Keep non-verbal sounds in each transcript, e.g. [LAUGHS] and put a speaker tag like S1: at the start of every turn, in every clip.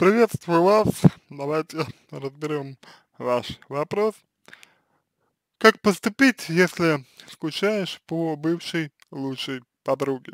S1: Приветствую вас. Давайте разберем ваш вопрос. Как поступить, если скучаешь по бывшей лучшей подруге?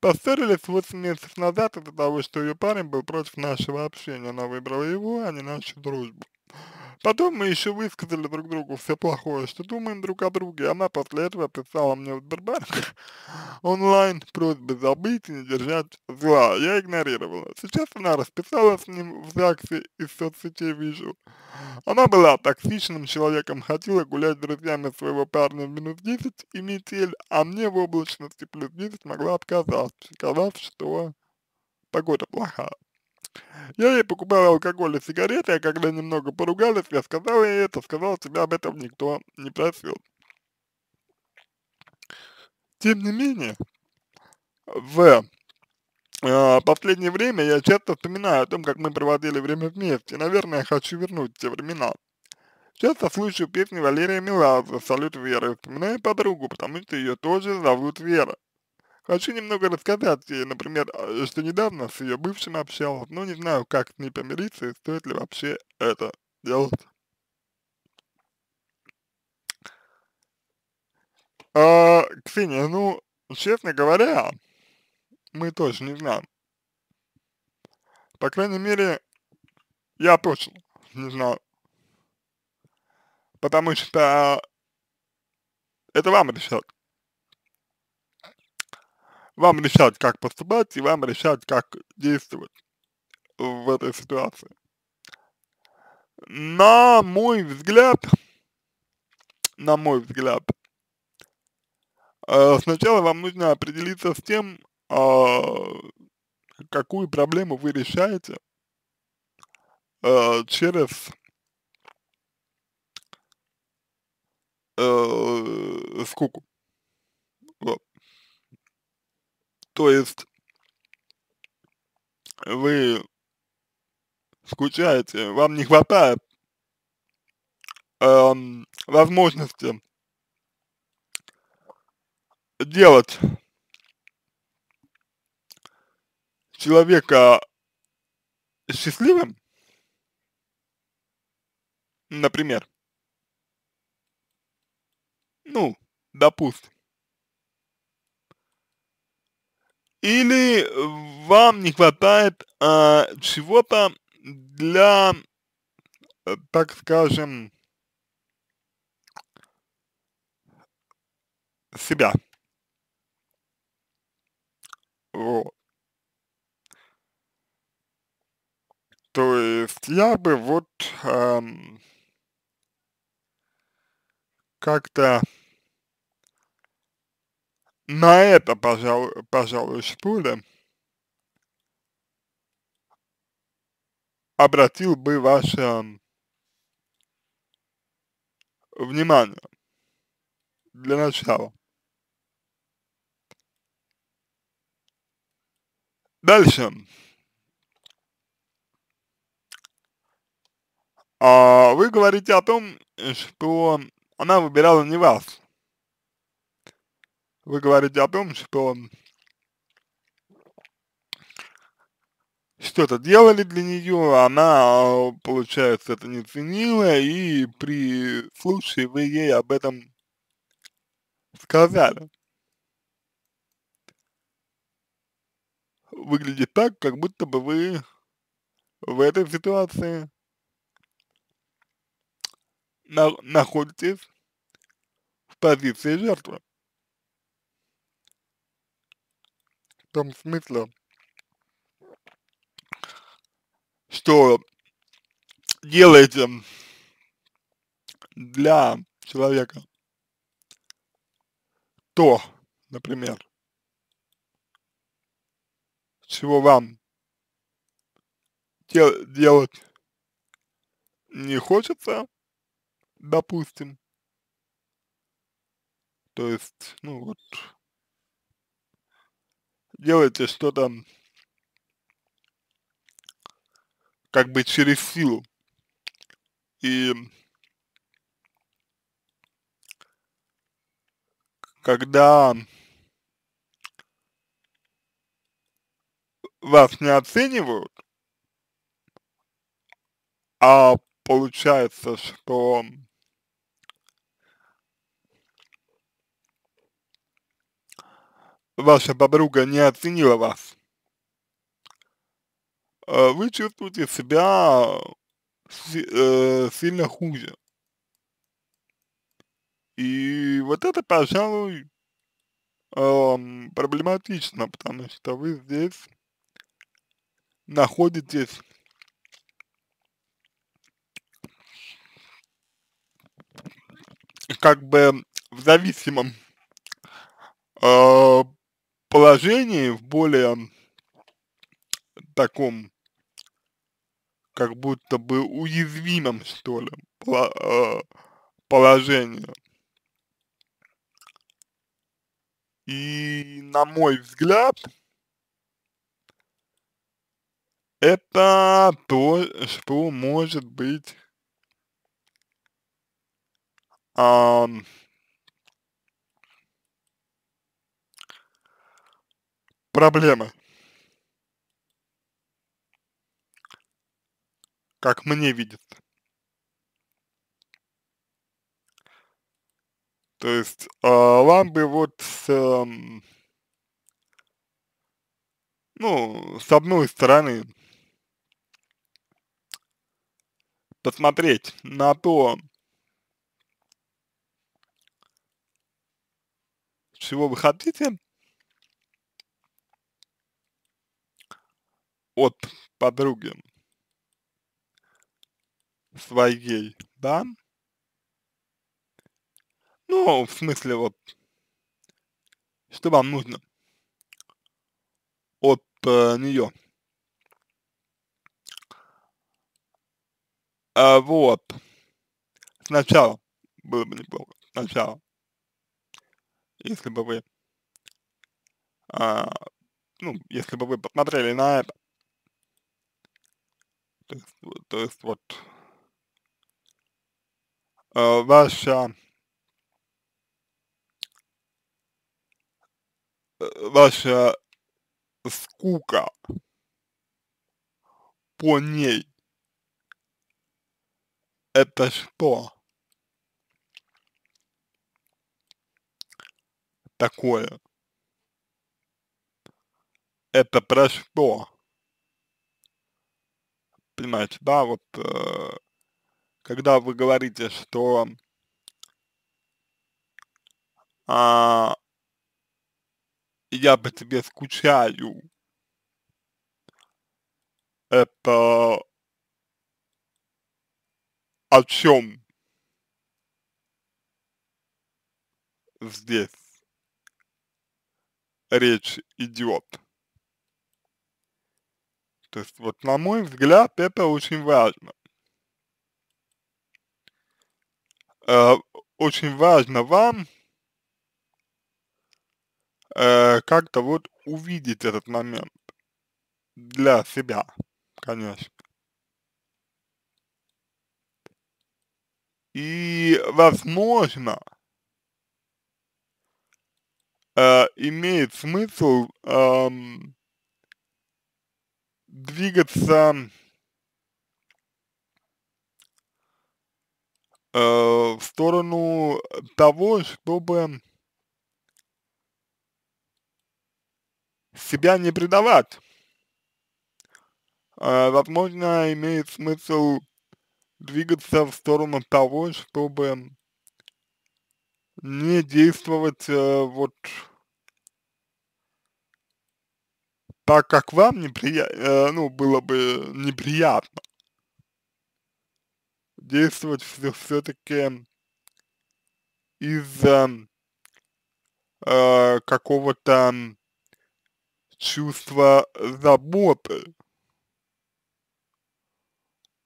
S1: Поссорились 8 месяцев назад из-за того, что ее парень был против нашего общения. Она выбрала его, а не нашу дружбу. Потом мы еще высказали друг другу все плохое, что думаем друг о друге. Она после этого писала мне в Сбербанк [LAUGHS] онлайн просьбы забыть и не держать зла. Я игнорировала. Сейчас она расписалась с ним в ЗАГСе в соцсетей вижу. Она была токсичным человеком, хотела гулять с друзьями своего парня в минус 10 и метель, а мне в облачности плюс 10 могла отказаться, сказав, что погода плохая. Я ей покупал алкоголь и сигареты, а когда немного поругались, я сказал ей это, сказал, тебя об этом никто не просил. Тем не менее, в э, последнее время я часто вспоминаю о том, как мы проводили время вместе. Наверное, я хочу вернуть те времена. Часто слышу песни Валерия Меладзе «Салют Веры, и вспоминаю подругу, потому что ее тоже зовут Вера. Хочу немного рассказать ей, э, например, а, что недавно с ее бывшим общалась, но ну, не знаю, как с ней помириться и стоит ли вообще это делать. А, Ксения, ну, честно говоря, мы тоже не знаем. По крайней мере, я точно не знаю. Потому что это вам решать. Вам решать, как поступать, и вам решать, как действовать в этой ситуации. На мой взгляд, на мой взгляд, э, сначала вам нужно определиться с тем, э, какую проблему вы решаете э, через э, скуку. То есть вы скучаете, вам не хватает эм, возможности делать человека счастливым, например, ну, допустим, или э, вам не хватает а, чего-то для, э, так скажем, себя. Вот. То есть я бы вот эм, как-то на это, пожалуй, пожалуй Шпуля обратил бы ваше внимание для начала. Дальше. А, вы говорите о том, что она выбирала не вас вы говорите о том, что что-то делали для нее, она, э, получается, это не ценила, и при случае вы ей об этом сказали. Выглядит так, как будто бы вы в этой ситуации на находитесь в позиции жертвы. том смысле, что делаете для человека то, например, чего вам дел делать не хочется, допустим, то есть, ну вот, делаете что-то как бы через силу. И когда вас не оценивают, а получается, что ваша подруга не оценила вас, а вы чувствуете себя э, сильно хуже. И вот это, пожалуй, проблематично, потому что вы здесь находитесь как бы в зависимом э, положении, в более таком, как будто бы уязвимом, что ли, э, положении. И, на мой взгляд, это то, что может быть проблема. Как мне видится. То есть э, а, вам бы вот с, э, ну, с одной стороны посмотреть на то, чего вы хотите, от подруги своей, да? Ну, в смысле, вот, что вам нужно от э, нее? А, вот. Сначала было бы неплохо. Сначала. Если бы вы, а, ну, если бы вы посмотрели на это, то есть, э, то есть вот а, а, э, ваша ваша скука по ней это что такое? Это про что? понимаете, да, вот э, когда вы говорите, что э, я по тебе скучаю, это о чем здесь речь идет? То есть, вот на мой взгляд, это очень важно. Э, очень важно вам э, как-то вот увидеть этот момент для себя, конечно. И, возможно, э, имеет смысл эм, двигаться э, в сторону того, чтобы себя не предавать. Э, возможно, имеет смысл двигаться в сторону того, чтобы не действовать э, вот так как вам неприя... э, ну, было бы неприятно действовать все-таки из э, э какого-то чувства заботы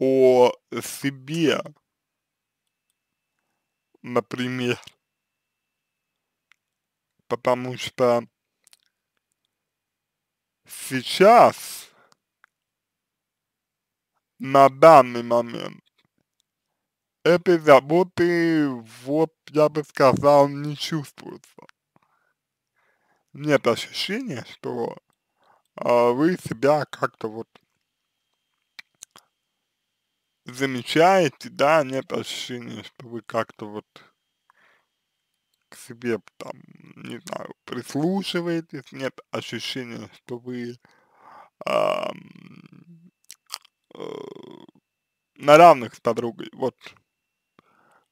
S1: о себе, например, потому что сейчас, на данный момент, этой заботы, вот я бы сказал, не чувствуется. Нет ощущения, что э, вы себя как-то вот замечаете, да, нет ощущения, что вы как-то вот к себе там, не знаю, прислушиваетесь, нет ощущения, что вы э, э, на равных с подругой, вот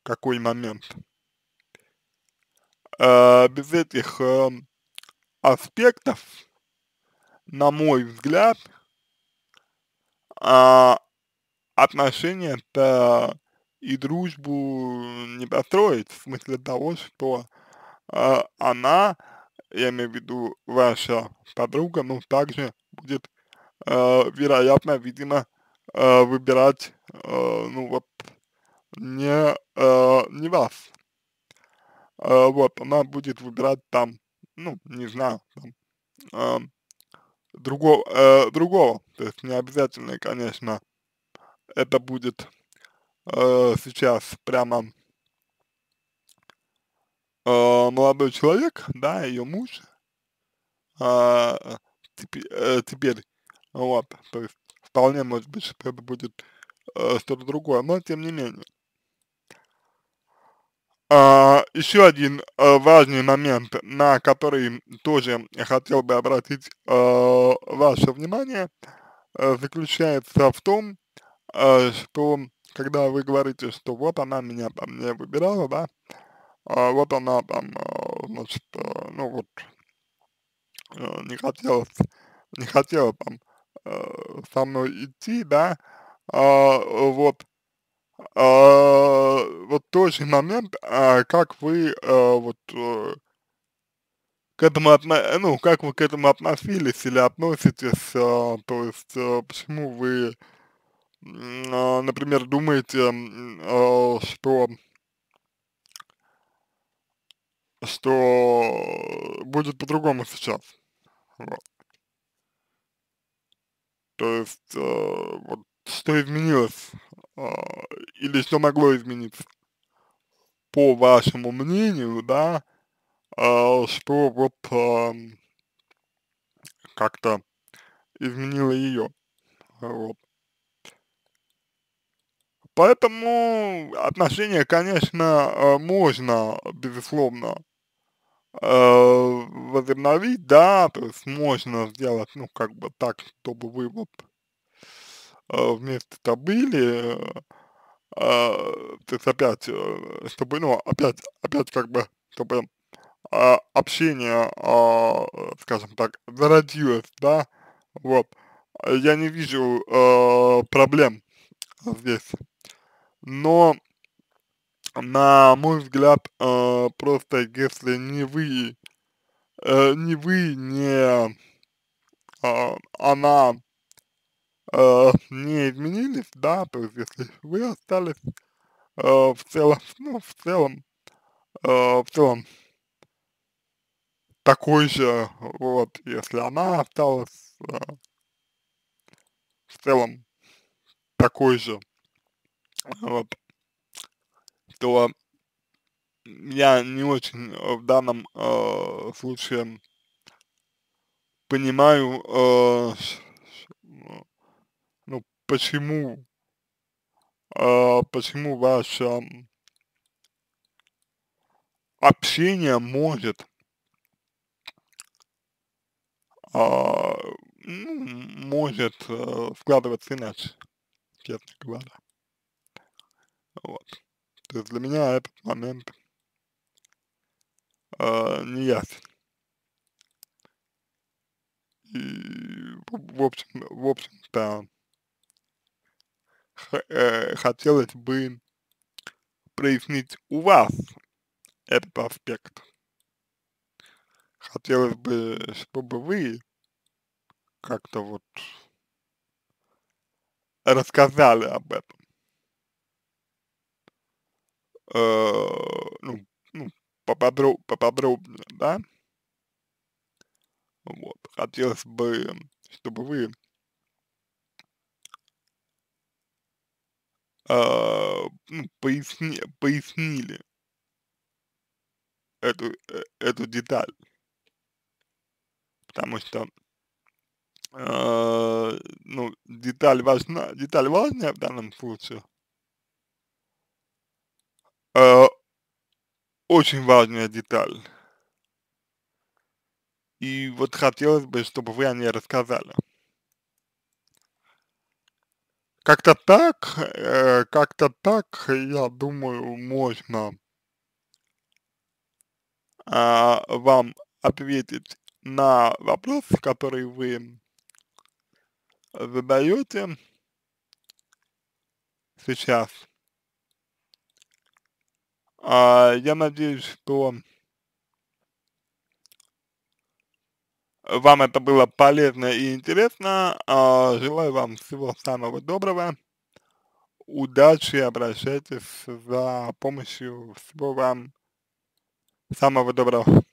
S1: какой момент. Э, без этих э, аспектов, на мой взгляд, э, отношения-то и дружбу не достроить в смысле того, что э, она, я имею в виду ваша подруга, ну, также будет, э, вероятно, видимо, э, выбирать, э, ну, вот, не, э, не вас. Э, вот, она будет выбирать там, ну, не знаю, там, э, другого, э, другого. То есть не обязательно, конечно, это будет э, сейчас прямо э, молодой человек, да, ее муж, э, а, теперь, э, теперь, вот, то есть вполне может быть, что это будет э, что-то другое, но тем не менее. Uh, а, еще один uh, важный момент, на который тоже хотел бы обратить uh, ваше внимание, uh, заключается в том, uh, что когда вы говорите, что вот она меня там не выбирала, да, а вот она там, э, значит, э, ну вот, э, не хотела, не хотела там со мной идти, да, а, вот, а, вот тот же момент, а, как вы вот к этому отно... ну, как вы к этому относились или относитесь, то есть почему вы а, например, думаете, а, что что будет по-другому сейчас. Вот. То есть, а, вот, что изменилось, или что могло измениться, по вашему мнению, да, что вот как-то изменило ее. Вот. Поэтому отношения, конечно, э, можно, безусловно, э, возобновить, да, то есть можно сделать, ну, как бы так, чтобы вы вот э, вместе-то были, то есть опять, чтобы, ну, опять, опять как бы, чтобы общение, скажем так, зародилось, да, вот, я не вижу проблем здесь но на мой взгляд, э, просто если не вы, э, не вы, не э, она э, не изменились, да, то есть если вы остались э, в целом, [LAUGHS] ну, в целом, э, в целом такой же, вот, если она осталась э, в целом такой же, вот, то я не очень э, в данном э, случае понимаю, э, э ну, почему, э, почему ваше общение может, э, ну, может э, складываться иначе, честно говоря. Вот. То есть для меня этот момент э, не ясен. И в общем, в общем-то, э, хотелось бы прояснить у вас этот аспект. Хотелось бы, чтобы вы как-то вот рассказали об этом э, ну, ну, поподроб, поподробнее, да. Вот, хотелось бы, чтобы вы э, ну, поясни, пояснили эту, э, эту деталь. Потому что э, ну, деталь важна, деталь важная в данном случае. очень важная деталь. И вот хотелось бы, чтобы вы о ней рассказали. Как-то так, э, как-то так, я думаю, можно э, вам ответить на вопрос, который вы задаете сейчас. А, я надеюсь, что вам это было полезно и интересно. А, желаю вам всего самого доброго. Удачи, обращайтесь за помощью. Всего вам самого доброго.